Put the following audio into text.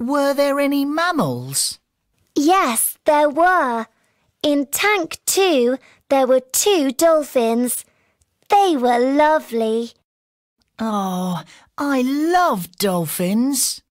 Were there any mammals? Yes, there were. In Tank 2, there were two dolphins. They were lovely. Oh, I love dolphins.